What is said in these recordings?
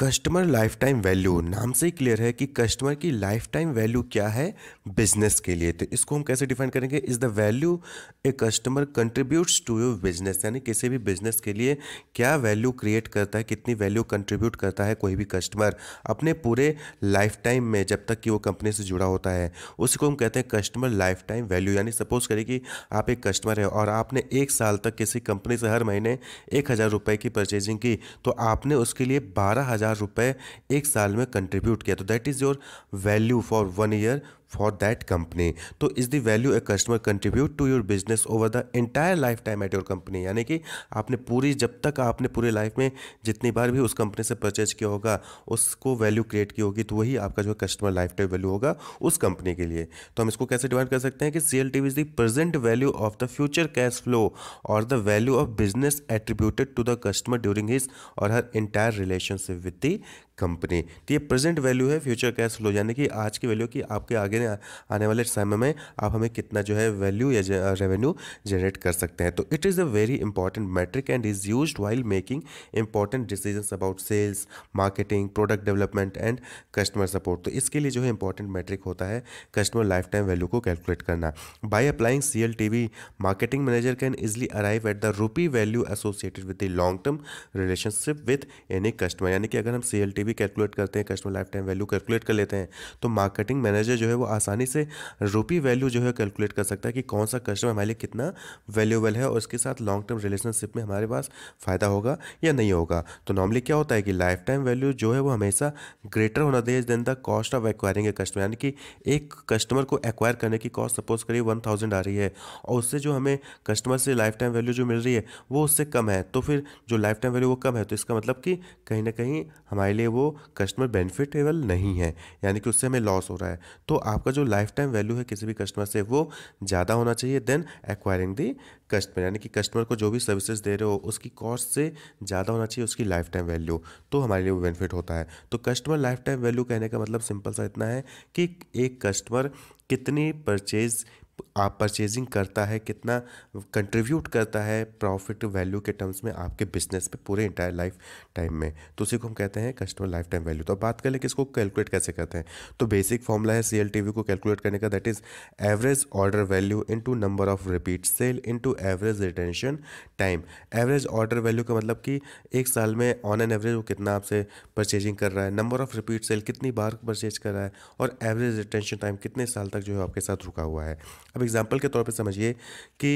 customer life time value नाम से ही clear है कि कस्टमर की लाइफ टाइम वैल्यू क्या है बिजनेस के लिए तो इसको हम कैसे डिफाइन करेंगे is the value a customer contributes to your business यानी किसी भी बिजनेस के लिए क्या वैल्यू क्रिएट करता है कितनी वैल्यू कंट्रीब्यूट करता है कोई भी कस्टमर अपने पूरे लाइफ टाइम में जब तक कि वो कंपनी से जुड़ा होता है उसको हम कहते हैं कस्टमर लाइफ टाइम वैल्यू यानी सपोज करें कि आप एक कस्टमर है और आपने एक साल तक किसी कंपनी से हर महीने एक हज़ार रुपये की परचेजिंग की तो आपने उसके लिए बारह हज़ार रुपये एक साल में कंट्रीब्यूट किया तो that is your value for one year for that company तो is the value a customer contribute to your business over the entire life time at your company यानी कि आपने पूरी जब तक आपने पूरे लाइफ में जितनी बार भी उस कंपनी से परचेज किया होगा उसको वैल्यू क्रिएट की होगी तो वही आपका जो कस्टमर लाइफ टाइम वैल्यू होगा उस कंपनी के लिए तो हम इसको कैसे डिवाइड कर सकते हैं कि C L T is the present value of the future cash flow और the value of business attributed to the customer during his or her entire relationship with the company तो ये प्रेजेंट वैल्यू है future cash flow यानी कि आज की value की आपके आगे आने वाले समय में आप हमें कितना जो है वैल्यू या रेवेन्यू जनरेट कर सकते हैं तो it is a very important metric and is use while making important decision about sales marketing product development and customer support तो इसके लिए जो है इंपॉर्टेंट मैट्रिक होता है कस्टमर लाइफ टाइम वैल्यू को कैलकुलेट करना by applying C L T V marketing manager can easily arrive at the rupee value associated with the long term relationship with any customer यानी कि अगर हम सी L T V भी calculate करते हैं customer life time value calculate कर लेते हैं तो मार्केटिंग मैनेजर जो है वो आसानी से रुपी वैल्यू जो है कैलकुलेट कर सकता है कि कौन सा कस्टमर हमारे लिए कितना वैल्यूबल है और उसके साथ लॉन्ग टर्म रिलेशनशिप में हमारे पास फ़ायदा होगा या नहीं होगा तो नॉर्मली क्या होता है कि लाइफ टाइम वैल्यू जो है वो हमेशा ग्रेटर होना चाहिए than the cost of acquiring a customer यानी कि एक कस्टमर को एक्वायर करने की कॉस्ट सपोज करिए वन थाउजेंड आ रही है और उससे जो हमें कस्टमर से लाइफ टाइम वैल्यू जो मिल रही है वो उससे कम है तो फिर जो लाइफ टाइम वैल्यू वो कम है तो इसका मतलब कि कहीं ना कहीं हमारे लिए वो वो कस्टमर बेनिफिटेबल नहीं है यानी कि उससे हमें लॉस हो रहा है तो आपका जो लाइफ टाइम वैल्यू है किसी भी कस्टमर से वो ज़्यादा होना चाहिए देन एक्वायरिंग दी कस्टमर यानी कि कस्टमर को जो भी सर्विसेज दे रहे हो उसकी कॉस्ट से ज़्यादा होना चाहिए उसकी लाइफ टाइम वैल्यू तो हमारे लिए वो बेनिफिट होता है तो कस्टमर लाइफ टाइम वैल्यू कहने का मतलब सिंपल सा इतना है कि एक कस्टमर कितनी परचेज़ आप परचेजिंग करता है कितना कंट्रीब्यूट करता है प्रॉफिट वैल्यू के टर्म्स में आपके बिजनेस पे पूरे इंटायर लाइफ टाइम में तो उसी को हम कहते हैं कस्टमर लाइफ टाइम वैल्यू तो अब बात कर लें कि इसको कैलकुलेट कैसे करते हैं तो बेसिक फॉर्मूला है सी को कैलकुलेट करने का that is average order value in number of repeat sale in average retention time average order value का मतलब कि एक साल में ऑन एन एवरेज वो कितना आपसे परचेजिंग कर रहा है नंबर ऑफ रिपीट सेल कितनी बार परचेज कर रहा है और एवरेज रिटेंशन टाइम कितने साल तक जो है आपके साथ रुका हुआ है अब एग्जाम्पल के तौर पर समझिए कि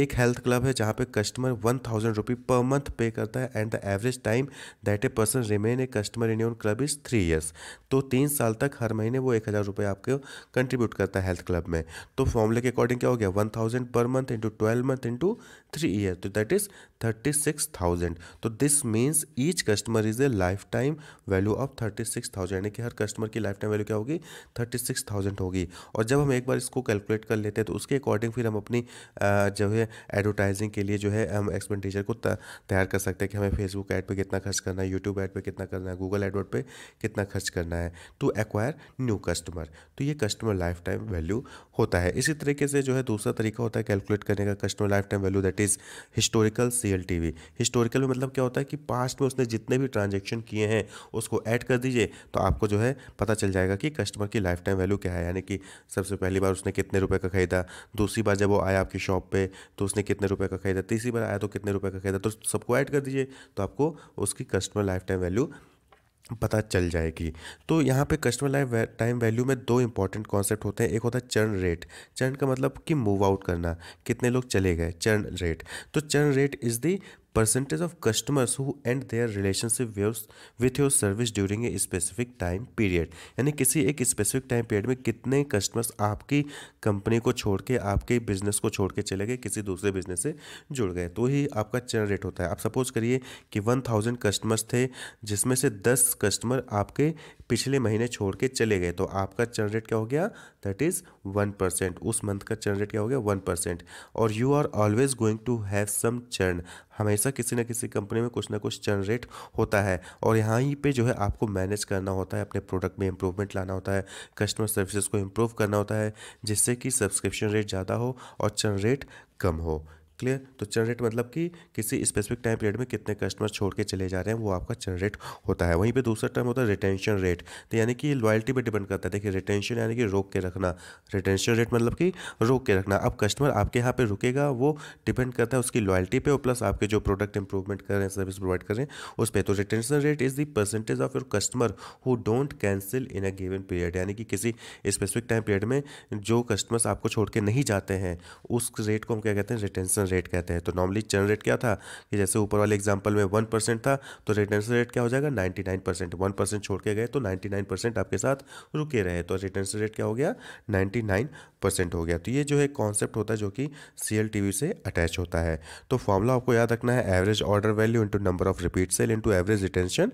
एक हेल्थ क्लब है जहाँ पे customer one thousand rupee per month पे करता है and the average time that a person remain a customer in your club is three years तो तीन साल तक हर महीने वो एक हज़ार रुपये आपको कंट्रीब्यूट करता है हेल्थ क्लब में तो फॉर्मूले के अकॉर्डिंग क्या हो गया one thousand per month into twelve month into three year तो that is thirty six thousand तो this means each customer is a life time value of thirty six thousand यानी कि हर कस्टमर की लाइफ टाइम वैल्यू क्या होगी thirty six thousand होगी और जब हम एक बार इसको कैलकुलेट कर लेते हैं तो उसके अकॉर्डिंग फिर हम अपनी जो है एडवर्टाइजिंग के लिए जो है हम एक्सपेंडिचर को तैयार कर सकते हैं कि हमें फेसबुक ऐड पर कितना खर्च करना है यूट्यूब ऐड पर कितना करना है गूगल एडवर्ड पर कितना खर्च करना है टू एक्वायर न्यू कस्टमर तो ये कस्टमर लाइफ टाइम वैल्यू होता है इसी तरीके से जो है दूसरा तरीका होता है कैलकुलेट करने का customer life time value that is historical C L T V historical में मतलब क्या होता है कि पास्ट में उसने जितने भी ट्रांजेक्शन किए हैं उसको ऐड कर दीजिए तो आपको जो है पता चल जाएगा कि कस्टमर की लाइफ टाइम वैल्यू क्या है यानी कि सबसे पहली बार उसने कितने रुपए का खरीद खरीदा दूसरी बार जब वो आया आपकी शॉप पे तो उसने कितने रुपए का खरीदा तीसरी बार आया तो कितने रुपए का खरीदा तो सबको ऐड कर दीजिए तो आपको उसकी कस्टमर लाइफ टाइम वैल्यू पता चल जाएगी तो यहाँ पे कस्टमर लाइफ टाइम वैल्यू में दो इंपॉर्टेंट कॉन्सेप्ट होते हैं एक होता है चर्न रेट चर्न का मतलब कि मूव आउट करना कितने लोग चले गए चर्न रेट तो churn rate is the percentage of customers who end their relationship relationship with your service during a specific time period यानी किसी एक स्पेसिफिक टाइम पीरियड में कितने कस्टमर्स आपकी कंपनी को छोड़ के आपके बिजनेस को छोड़ के चले गए किसी दूसरे बिजनेस से जुड़ गए तो ही आपका चर्न रेट होता है आप सपोज करिए कि वन थाउजेंड कस्टमर्स थे जिसमें से दस कस्टमर आपके पिछले महीने छोड़ के चले गए तो आपका चर्न रेट क्या हो गया दैट इज़ वन परसेंट उस मंथ का चर्न रेट क्या हो गया वन परसेंट और you are always going to have some churn हमेशा हमेशा किसी ना किसी कंपनी में कुछ ना कुछ जनरेट होता है और यहाँ ही पे जो है आपको मैनेज करना होता है अपने प्रोडक्ट में इम्प्रूवमेंट लाना होता है कस्टमर सर्विसेज को इम्प्रूव करना होता है जिससे कि सब्सक्रिप्शन रेट ज़्यादा हो और चन रेट कम हो क्लियर तो चर्न रेट मतलब कि किसी स्पेसिफिक टाइम पीरियड में कितने कस्टमर छोड़ के चले जा रहे हैं वो आपका चर्न रेट होता है वहीं पे दूसरा टर्म होता है रिटेंशन रेट तो यानी कि लॉयल्टी पर डिपेंड करता है देखिए रिटेंशन यानी कि रोक के रखना रिटेंशन रेट मतलब कि रोक के रखना अब कस्टमर आपके यहाँ पर रुकेगा वो डिपेंड करता है उसकी लॉयल्टी पर प्लस आपके जो प्रोडक्ट इंप्रूवमेंट कर रहे हैं सर्विस प्रोवाइड कर रहे हैं उस पर तो retention rate is the percentage of your customer who don't cancel in a given period यानी कि किसी स्पेसिफिक टाइम पीरियड में जो कस्टमर्स आपको छोड़ के नहीं जाते हैं उस रेट को हम क्या कहते हैं रिटेंशन रेट कहते हैं तो नॉर्मली चर्न रेट क्या था कि जैसे ऊपर वाले एग्जाम्पल में वन परसेंट था तो रिटर्न रेट क्या हो जाएगा ninety nine percent one percent छोड़ के गए तो नाइन्टी नाइन परसेंट आपके साथ रुके रहे तो रिटर्न रेट क्या हो गया नाइन्टी नाइन परसेंट हो गया तो ये जो है कॉन्सेप्ट होता है जो कि सी से अटैच होता है तो फॉर्मूला आपको याद रखना है average order value into number of repeat sale into average retention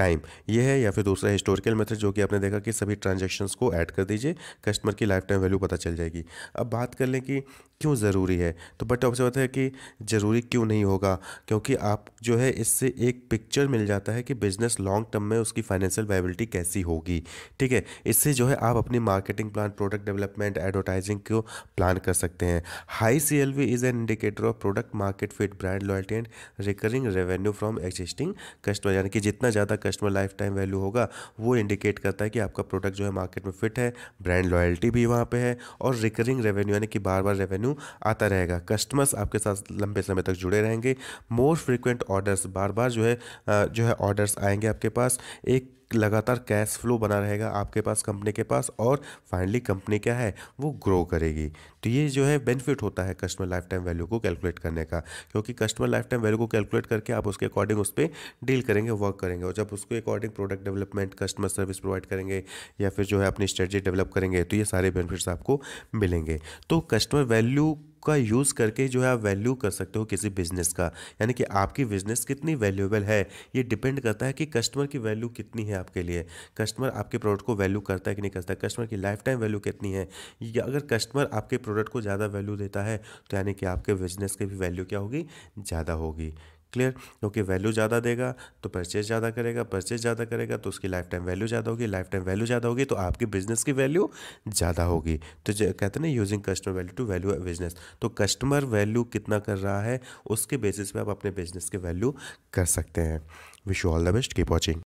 time ये है या फिर दूसरा हिस्टोरिकल मेथड जो कि आपने देखा कि सभी ट्रांजेक्शन्स को ऐड कर दीजिए कस्टमर की लाइफ टाइम वैल्यू पता चल जाएगी अब बात कर लें कि क्यों ज़रूरी है तो बट आपसे ज़रूरत है कि ज़रूरी क्यों नहीं होगा क्योंकि आप जो है इससे एक पिक्चर मिल जाता है कि बिज़नेस लॉन्ग टर्म में उसकी फाइनेंशियल वाइबिलिटी कैसी होगी ठीक है इससे जो है आप अपनी marketing plan product development advertising को प्लान कर सकते हैं high C L V is an indicator of product market fit brand loyalty and recurring revenue from existing customer यानी कि जितना ज़्यादा कस्टमर लाइफ टाइम वैल्यू होगा वो इंडिकेट करता है कि आपका प्रोडक्ट जो है मार्केट में फिट है ब्रांड लॉयल्टी भी वहाँ पर है और रिकरिंग रेवेन्यू यानी कि बार बार रेवेन्यू आता रहेगा कस्टमर्स आपके साथ लंबे समय तक जुड़े रहेंगे मोर फ्रिक्वेंट ऑर्डर्स बार बार जो है जो है ऑर्डर्स आएंगे आपके पास एक लगातार कैश फ्लो बना रहेगा आपके पास कंपनी के पास और फाइनली कंपनी क्या है वो ग्रो करेगी तो ये जो है बेनिफिट होता है कस्टमर लाइफ टाइम वैल्यू को कैलकुलेट करने का क्योंकि कस्टमर लाइफ टाइम वैल्यू को कैलकुलेट करके आप उसके अकॉर्डिंग उस पर डील करेंगे वर्क करेंगे और जब उसके according product development customer service provide करेंगे या फिर जो है अपनी स्ट्रेटजी डेवलप करेंगे तो ये सारे बेनिफिट्स आपको मिलेंगे तो कस्टमर वैल्यू का यूज़ करके जो है आप वैल्यू कर सकते हो किसी बिज़नेस का यानी कि आपकी बिज़नेस कितनी वैल्यूएबल है ये डिपेंड करता है कि कस्टमर की वैल्यू कितनी है आपके लिए कस्टमर आपके प्रोडक्ट को वैल्यू करता है कि नहीं करता कस्टमर की लाइफ टाइम वैल्यू कितनी है या अगर कस्टमर आपके प्रोडक्ट को ज़्यादा वैल्यू देता है तो यानी कि आपके बिज़नेस की भी वैल्यू क्या होगी ज़्यादा होगी क्लियर क्योंकि वैल्यू ज़्यादा देगा तो परचेज ज़्यादा करेगा परचेज ज़्यादा करेगा तो उसकी लाइफ टाइम वैल्यू ज़्यादा होगी लाइफ टाइम वैल्यू ज़्यादा होगी तो आपकी बिजनेस की वैल्यू ज़्यादा होगी तो कहते हैं ना using customer value to value business तो कस्टमर वैल्यू कितना कर रहा है उसके बेसिस पे आप अपने बिजनेस की वैल्यू कर सकते हैं wish you all the best keep watching